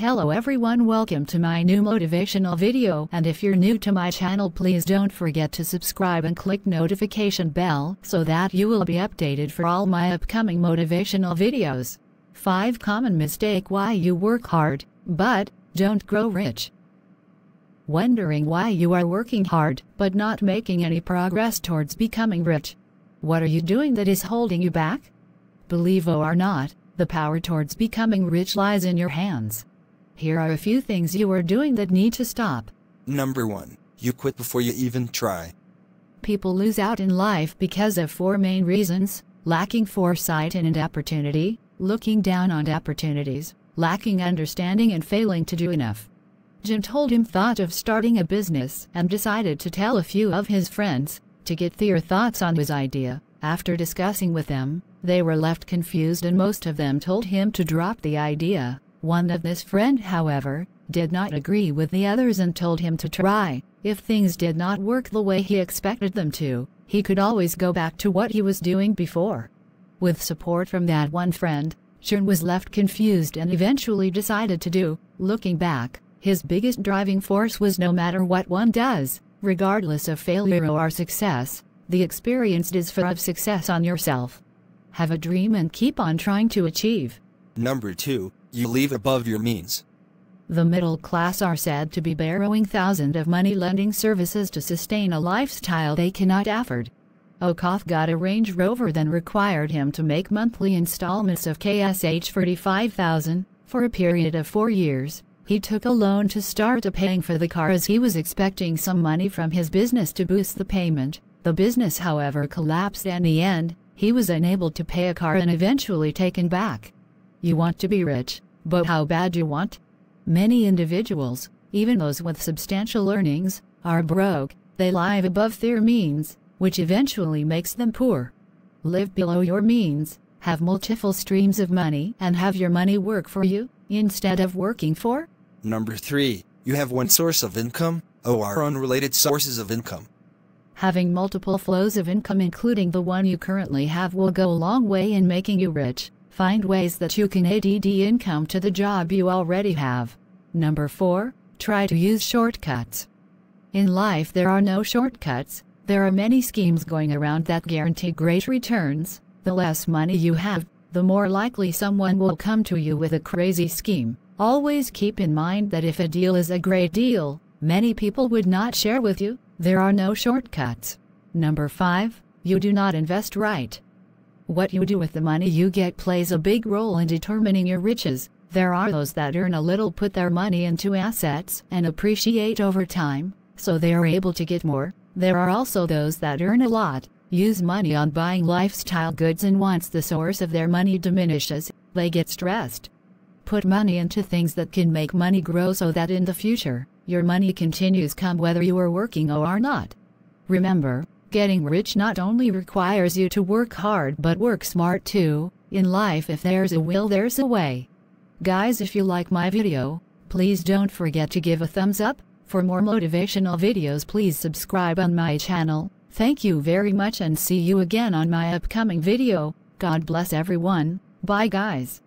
Hello everyone welcome to my new motivational video and if you're new to my channel please don't forget to subscribe and click notification bell so that you will be updated for all my upcoming motivational videos. 5 common mistake why you work hard, but, don't grow rich. Wondering why you are working hard, but not making any progress towards becoming rich. What are you doing that is holding you back? Believe or not, the power towards becoming rich lies in your hands. Here are a few things you are doing that need to stop. Number 1. You quit before you even try. People lose out in life because of four main reasons lacking foresight and opportunity, looking down on opportunities, lacking understanding, and failing to do enough. Jim told him thought of starting a business and decided to tell a few of his friends to get their thoughts on his idea. After discussing with them, they were left confused and most of them told him to drop the idea. One of this friend, however, did not agree with the others and told him to try. If things did not work the way he expected them to, he could always go back to what he was doing before. With support from that one friend, Shun was left confused and eventually decided to do, looking back, his biggest driving force was no matter what one does, regardless of failure or success, the experience is for of success on yourself. Have a dream and keep on trying to achieve. Number 2, you leave above your means. The middle class are said to be borrowing thousands of money lending services to sustain a lifestyle they cannot afford. Okoth got a Range Rover then required him to make monthly installments of KSH 35,000 for a period of four years. He took a loan to start paying for the car as he was expecting some money from his business to boost the payment. The business however collapsed in the end, he was unable to pay a car and eventually taken back. You want to be rich, but how bad you want? Many individuals, even those with substantial earnings, are broke, they live above their means, which eventually makes them poor. Live below your means, have multiple streams of money, and have your money work for you, instead of working for? Number 3. You have one source of income, or unrelated sources of income. Having multiple flows of income including the one you currently have will go a long way in making you rich. Find ways that you can add income to the job you already have. Number 4. Try to use shortcuts. In life, there are no shortcuts, there are many schemes going around that guarantee great returns. The less money you have, the more likely someone will come to you with a crazy scheme. Always keep in mind that if a deal is a great deal, many people would not share with you. There are no shortcuts. Number 5. You do not invest right. What you do with the money you get plays a big role in determining your riches. There are those that earn a little put their money into assets and appreciate over time, so they are able to get more. There are also those that earn a lot, use money on buying lifestyle goods and once the source of their money diminishes, they get stressed. Put money into things that can make money grow so that in the future, your money continues come whether you are working or are not. Remember, Getting rich not only requires you to work hard but work smart too. In life if there's a will there's a way. Guys if you like my video, please don't forget to give a thumbs up. For more motivational videos please subscribe on my channel. Thank you very much and see you again on my upcoming video. God bless everyone. Bye guys.